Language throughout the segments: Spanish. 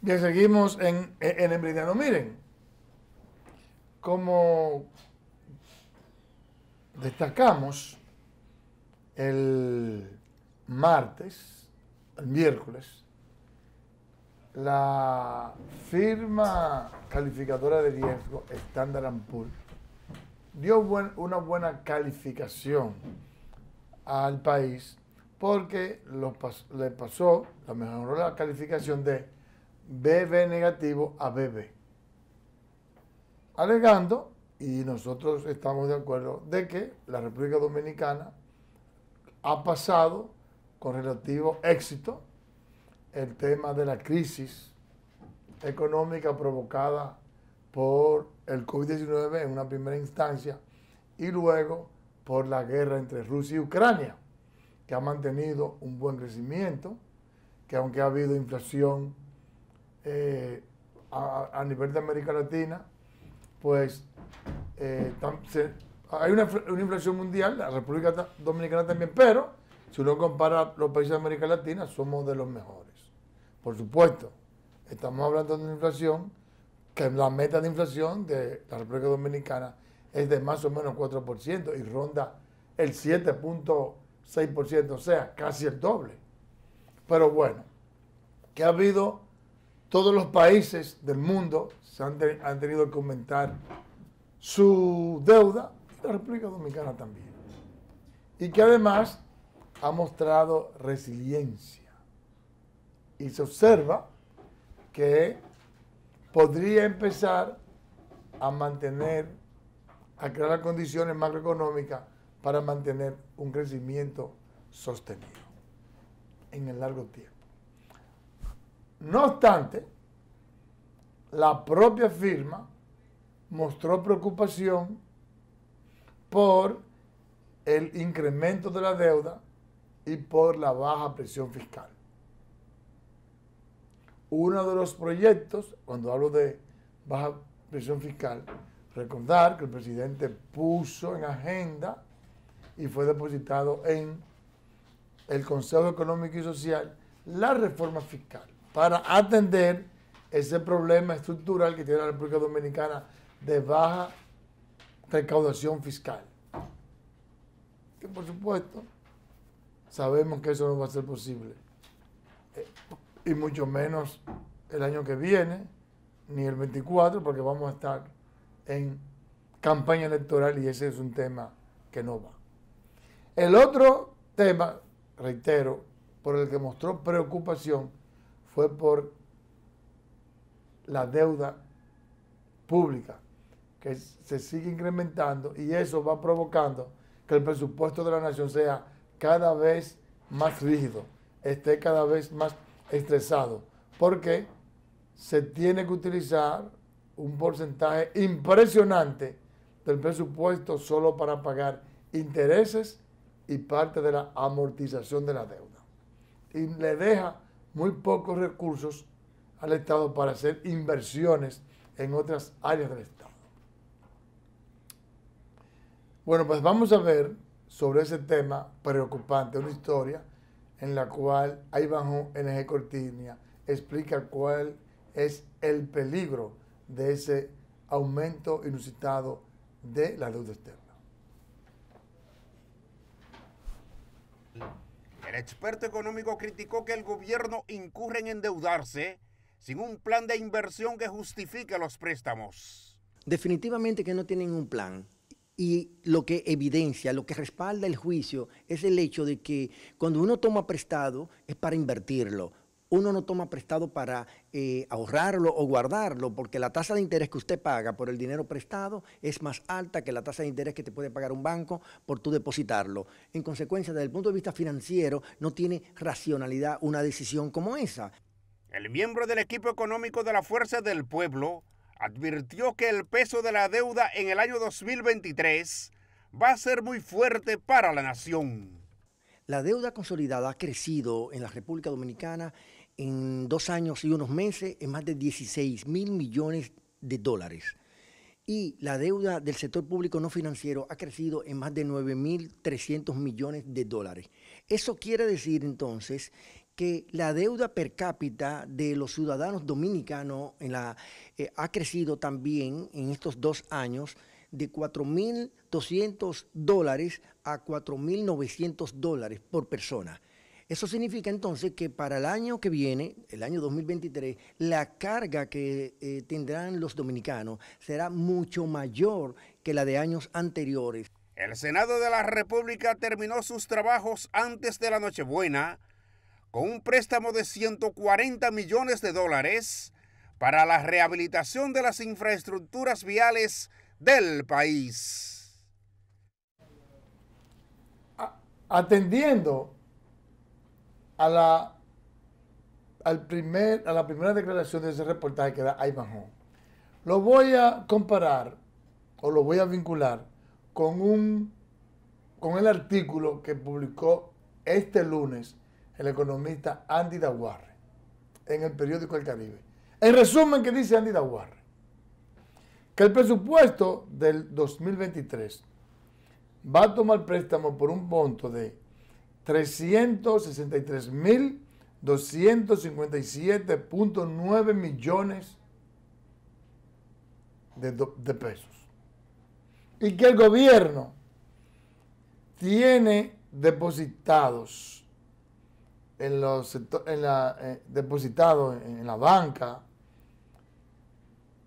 Bien, seguimos en, en Miren, como destacamos el martes, el miércoles, la firma calificadora de riesgo Standard Poor's dio una buena calificación al país porque le pasó, la mejoró la calificación de BB negativo a BB. Alegando, y nosotros estamos de acuerdo, de que la República Dominicana ha pasado con relativo éxito el tema de la crisis económica provocada por el COVID-19 en una primera instancia y luego por la guerra entre Rusia y Ucrania, que ha mantenido un buen crecimiento, que aunque ha habido inflación eh, a, nivel de América Latina, pues eh, hay una, inflación mundial, la República Dominicana también, pero si uno compara los países de América Latina, somos de los mejores. Por supuesto, estamos hablando de una inflación que la meta de inflación de la República Dominicana es de más o menos 4% y ronda el 7.6%, o sea, casi el doble. Pero bueno, qué ha habido todos los países del mundo han, tenido que aumentar su deuda, y la República Dominicana también. Y que además ha mostrado resiliencia. Y se observa que podría empezar a mantener, a crear condiciones macroeconómicas para mantener un crecimiento sostenido en el largo tiempo. No obstante, la propia firma mostró preocupación por el incremento de la deuda y por la baja presión fiscal. Uno de los proyectos, cuando hablo de baja presión fiscal, recordar que el presidente puso en agenda y fue depositado en el Consejo Económico y Social la reforma fiscal para atender ese problema estructural que tiene la República Dominicana de baja recaudación fiscal. Que por supuesto sabemos que eso no va a ser posible. Eh, y mucho menos el año que viene, ni el 24, porque vamos a estar en campaña electoral y ese es un tema que no va. El otro tema, reitero, por el que mostró preocupación fue por la deuda pública que se sigue incrementando y eso va provocando que el presupuesto de la nación sea cada vez más rígido, esté cada vez más estresado, porque se tiene que utilizar un porcentaje impresionante del presupuesto solo para pagar intereses y parte de la amortización de la deuda. Y le deja muy pocos recursos al Estado para hacer inversiones en otras áreas del Estado. Bueno, pues vamos a ver sobre ese tema preocupante, una historia en la cual Iván NG Cortinia explica cuál es el peligro de ese aumento inusitado de la deuda externa. El experto económico criticó que el gobierno incurre en endeudarse sin un plan de inversión que justifique los préstamos. Definitivamente que no tienen un plan. Y lo que evidencia, lo que respalda el juicio es el hecho de que cuando uno toma prestado es para invertirlo uno no toma prestado para eh, ahorrarlo o guardarlo, porque la tasa de interés que usted paga por el dinero prestado es más alta que la tasa de interés que te puede pagar un banco por tu depositarlo. En consecuencia, desde el punto de vista financiero, no tiene racionalidad una decisión como esa. El miembro del equipo económico de la Fuerza del Pueblo advirtió que el peso de la deuda en el año 2023 va a ser muy fuerte para la nación. La deuda consolidada ha crecido en la República Dominicana en dos años y unos meses en más de 16 mil millones de dólares. Y la deuda del sector público no financiero ha crecido en más de mil 9.300 millones de dólares. Eso quiere decir entonces que la deuda per cápita de los ciudadanos dominicanos eh, ha crecido también en estos dos años de mil 4.200 dólares a mil 4.900 dólares por persona. Eso significa entonces que para el año que viene, el año 2023, la carga que eh, tendrán los dominicanos será mucho mayor que la de años anteriores. El Senado de la República terminó sus trabajos antes de la Nochebuena con un préstamo de 140 millones de dólares para la rehabilitación de las infraestructuras viales del país. Atendiendo a la, al primer, a la primera declaración de ese reportaje que da Ivanhoe. Lo voy a comparar o lo voy a vincular con, un, con el artículo que publicó este lunes el economista Andy Daguarre en el periódico El Caribe. En resumen, que dice Andy Daguarre? Que el presupuesto del 2023 va a tomar préstamo por un monto de trescientos sesenta y tres mil doscientos cincuenta y siete punto nueve millones de pesos y que el gobierno tiene depositados en los eh, depositados en la banca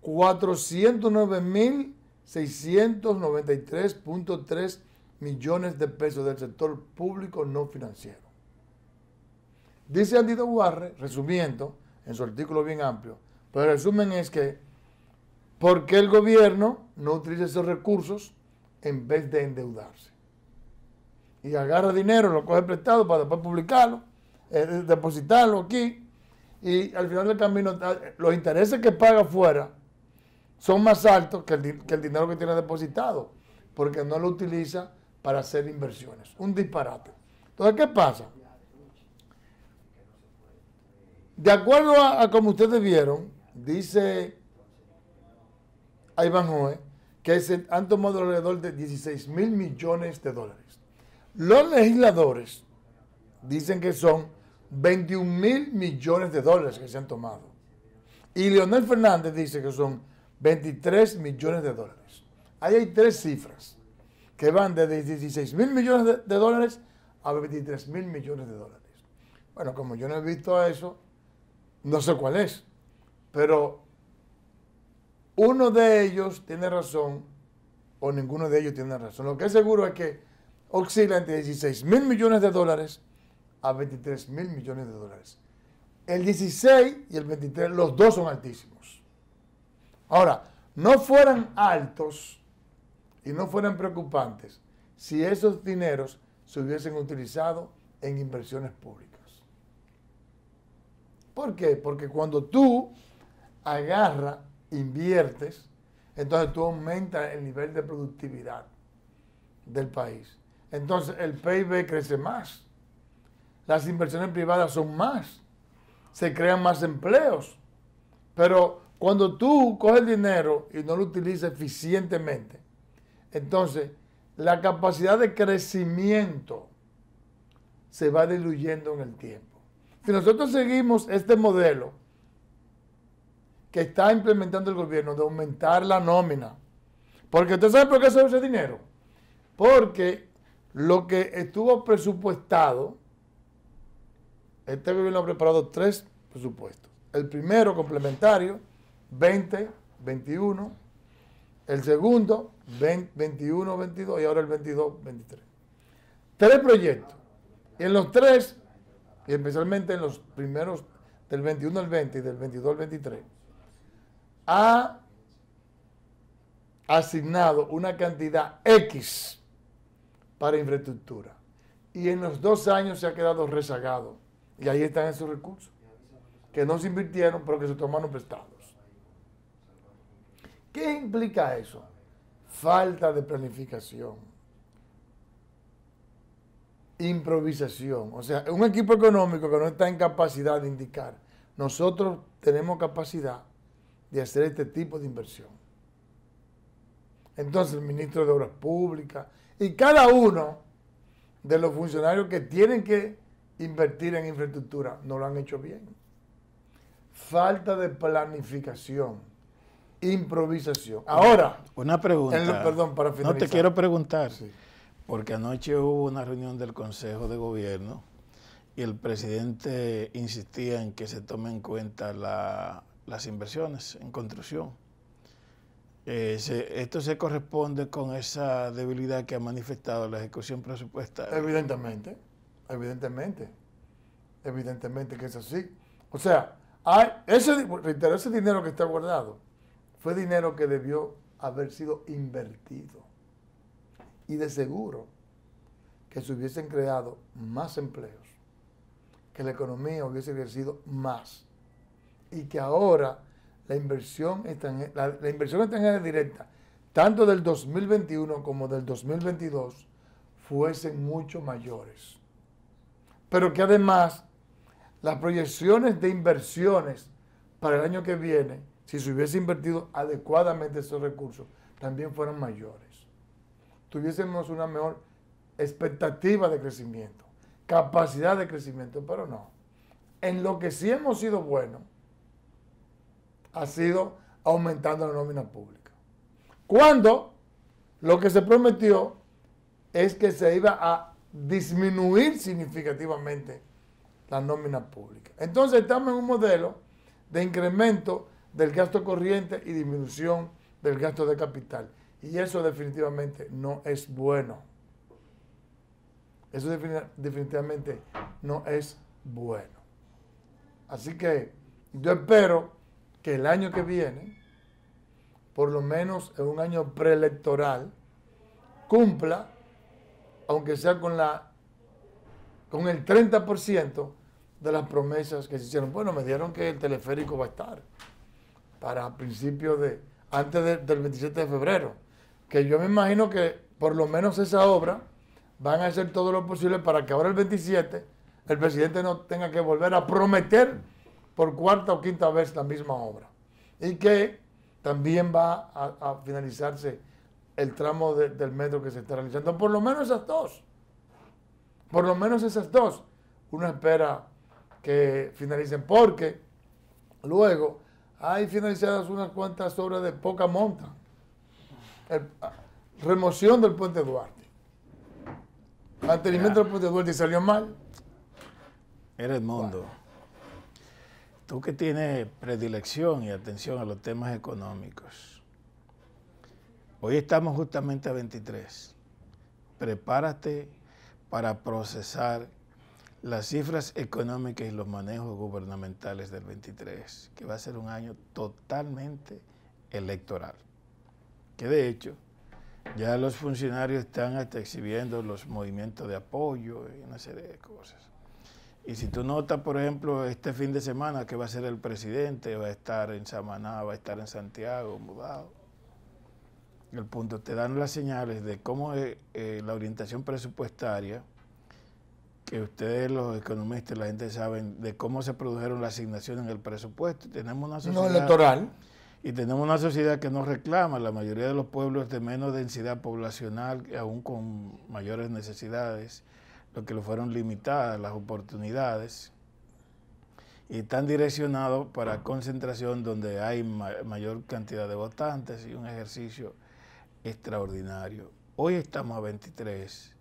cuatrocientos nueve mil seiscientos noventa y tres punto tres millones de pesos del sector público no financiero. Dice Andido Guarre, resumiendo, en su artículo bien amplio, pero el resumen es que, porque el gobierno no utiliza esos recursos en vez de endeudarse? Y agarra dinero, lo coge prestado para después publicarlo, eh, depositarlo aquí, y al final del camino los intereses que paga afuera son más altos que el dinero que tiene depositado, porque no lo utiliza para hacer inversiones. Un disparate. Entonces, ¿qué pasa? De acuerdo a, como ustedes vieron, dice Iván Hoe, que se han tomado alrededor de 16 mil millones de dólares. Los legisladores dicen que son 21 mil millones de dólares que se han tomado. Y Leonel Fernández dice que son 23 millones de dólares. Ahí hay tres cifras que van de 16 mil millones de, dólares a 23 mil millones de dólares. Bueno, como yo no he visto eso, no sé cuál es, pero uno de ellos tiene razón o ninguno de ellos tiene razón. Lo que es seguro es que oscila entre 16 mil millones de dólares a 23 mil millones de dólares. El 16 y el 23, los dos son altísimos. Ahora, no fueran altos, y no fueran preocupantes si esos dineros se hubiesen utilizado en inversiones públicas. ¿Por qué? Porque cuando tú agarras, inviertes, entonces tú aumentas el nivel de productividad del país. Entonces el PIB crece más, las inversiones privadas son más, se crean más empleos. Pero cuando tú coges el dinero y no lo utilizas eficientemente, entonces, la capacidad de crecimiento se va diluyendo en el tiempo. Si nosotros seguimos este modelo que está implementando el gobierno de aumentar la nómina, porque usted sabe por qué se usa dinero, porque lo que estuvo presupuestado, este gobierno ha preparado tres presupuestos. El primero complementario, 20, 21. El segundo, 21, 22 y ahora el 22, 23. Tres proyectos. Y en los tres, y especialmente en los primeros del 21 al 20 y del 22 al 23, ha asignado una cantidad X para infraestructura. Y en los dos años se ha quedado rezagado. Y ahí están esos recursos, que no se invirtieron, pero que se tomaron prestados. ¿Qué implica eso? falta de planificación, improvisación. O sea, un equipo económico que no está en capacidad de indicar, nosotros tenemos capacidad de hacer este tipo de inversión. Entonces el ministro de Obras Públicas y cada uno de los funcionarios que tienen que invertir en infraestructura no lo han hecho bien. Falta de planificación improvisación. Ahora. Una pregunta. perdón, para finalizar. No te quiero preguntar, porque anoche hubo una reunión del Consejo de Gobierno y el presidente insistía en que se tomen en cuenta las inversiones en construcción. Eh, esto se corresponde con esa debilidad que ha manifestado la ejecución presupuestaria. Evidentemente, evidentemente, evidentemente que es así. O sea, hay ese, ese dinero que está guardado fue dinero que debió haber sido invertido. Y de seguro que se hubiesen creado más empleos, que la economía hubiese crecido más y que ahora la inversión extranjera, la inversión extranjera directa, tanto del 2021 como del 2022, fuesen mucho mayores. Pero que además las proyecciones de inversiones para el año que viene si se hubiese invertido adecuadamente esos recursos, también fueron mayores. Tuviésemos una mejor expectativa de crecimiento, capacidad de crecimiento, pero no. En lo que sí hemos sido buenos ha sido aumentando la nómina pública. Cuando lo que se prometió es que se iba a disminuir significativamente la nómina pública. Entonces estamos en un modelo de incremento del gasto corriente y disminución del gasto de capital. Y eso definitivamente no es bueno. Eso definitivamente no es bueno. Así que yo espero que el año que viene, por lo menos en un año preelectoral, cumpla, aunque sea con la con el 30% de las promesas que se hicieron. Bueno, me dieron que el teleférico va a estar para principios de, antes del 27 de febrero, que yo me imagino que por lo menos esa obra van a hacer todo lo posible para que ahora el 27 el presidente no tenga que volver a prometer por cuarta o quinta vez la misma obra. Y que también va a, finalizarse el tramo del metro que se está realizando. Por lo menos esas dos. Por lo menos esas dos. Uno espera que finalicen porque luego hay finalizadas unas cuantas obras de poca monta. Ah, remoción del puente Duarte. Mantenimiento del puente Duarte y salió mal. Eres mundo. Tú que tienes predilección y atención a los temas económicos. Hoy estamos justamente a 23. Prepárate para procesar las cifras económicas y los manejos gubernamentales del 23, que va a ser un año totalmente electoral. Que de hecho, ya los funcionarios están exhibiendo los movimientos de apoyo y una serie de cosas. Y si tú notas, por ejemplo, este fin de semana que va a ser el presidente, va a estar en Samaná, va a estar en Santiago, mudado. El punto, te dan las señales de cómo eh, eh, la orientación presupuestaria que ustedes los economistas, la gente saben de cómo se produjeron las asignaciones en el presupuesto. Tenemos una sociedad... No electoral. Y tenemos una sociedad que no reclama, la mayoría de los pueblos de menos densidad poblacional, aún con mayores necesidades, lo que lo fueron limitadas las oportunidades, y están direccionados para concentración donde hay mayor cantidad de votantes y un ejercicio extraordinario. Hoy estamos a 23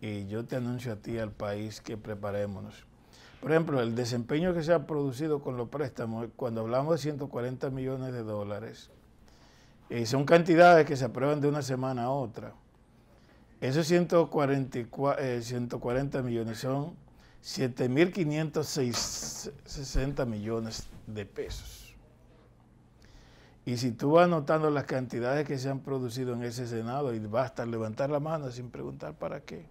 y yo te anuncio a ti al país que preparémonos. Por ejemplo, el desempeño que se ha producido con los préstamos, cuando hablamos de 140 millones de dólares, eh, son cantidades que se aprueban de una semana a otra. Esos 140 eh, millones son 7.560 millones de pesos. Y si tú vas anotando las cantidades que se han producido en ese Senado y basta levantar la mano sin preguntar para qué,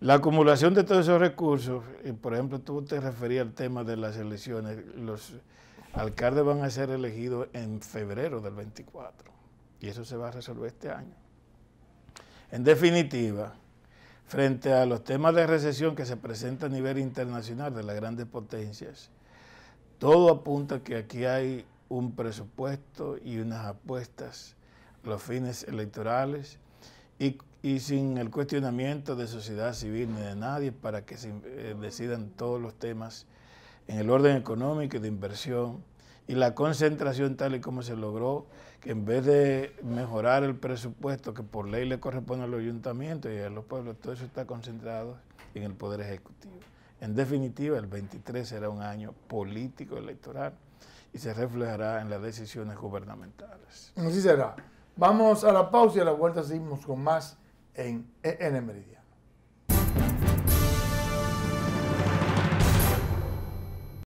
la acumulación de todos esos recursos, por ejemplo, tú te referías al tema de las elecciones, los alcaldes van a ser elegidos en febrero del 24 y eso se va a resolver este año. En definitiva, frente a los temas de recesión que se presentan a nivel internacional de las grandes potencias, todo apunta que aquí hay un presupuesto y unas apuestas los fines electorales y y sin el cuestionamiento de sociedad civil ni de nadie para que se eh, decidan todos los temas en el orden económico y de inversión y la concentración tal y como se logró, que en vez de mejorar el presupuesto que por ley le corresponde al ayuntamiento y a los pueblos, todo eso está concentrado en el Poder Ejecutivo. En definitiva, el 23 será un año político electoral y se reflejará en las decisiones gubernamentales. Así será. Vamos a la pausa y a la vuelta seguimos con más en, en el meridiano.